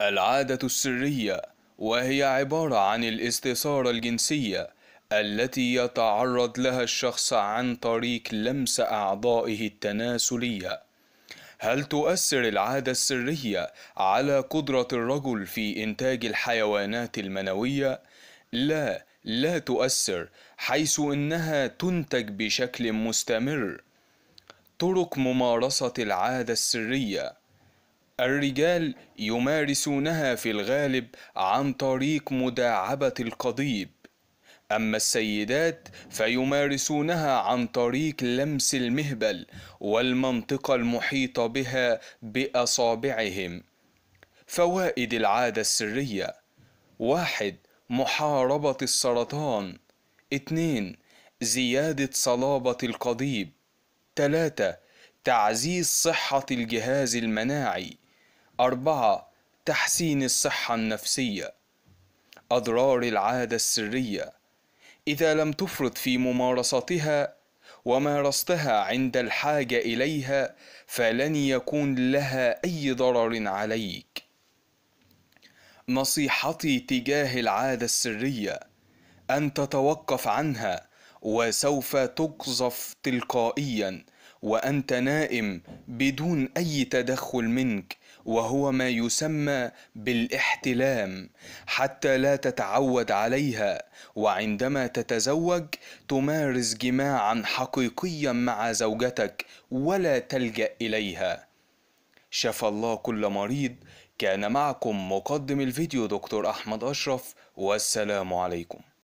العادة السرية وهي عبارة عن الاستثارة الجنسية التي يتعرض لها الشخص عن طريق لمس أعضائه التناسلية هل تؤثر العادة السرية على قدرة الرجل في إنتاج الحيوانات المنوية؟ لا، لا تؤثر، حيث إنها تنتج بشكل مستمر. طرق ممارسة العادة السرية الرجال يمارسونها في الغالب عن طريق مداعبة القضيب أما السيدات فيمارسونها عن طريق لمس المهبل والمنطقة المحيطة بها بأصابعهم فوائد العادة السرية واحد محاربة السرطان اتنين زيادة صلابة القضيب تلاتة تعزيز صحة الجهاز المناعي أربعة تحسين الصحة النفسية أضرار العادة السرية إذا لم تفرط في ممارستها ومارستها عند الحاجة إليها فلن يكون لها أي ضرر عليك. نصيحتي تجاه العادة السرية أن تتوقف عنها وسوف تقذف تلقائيًا وانت نائم بدون اي تدخل منك وهو ما يسمى بالاحتلام حتى لا تتعود عليها وعندما تتزوج تمارس جماعا حقيقيا مع زوجتك ولا تلجا اليها شفى الله كل مريض كان معكم مقدم الفيديو دكتور احمد اشرف والسلام عليكم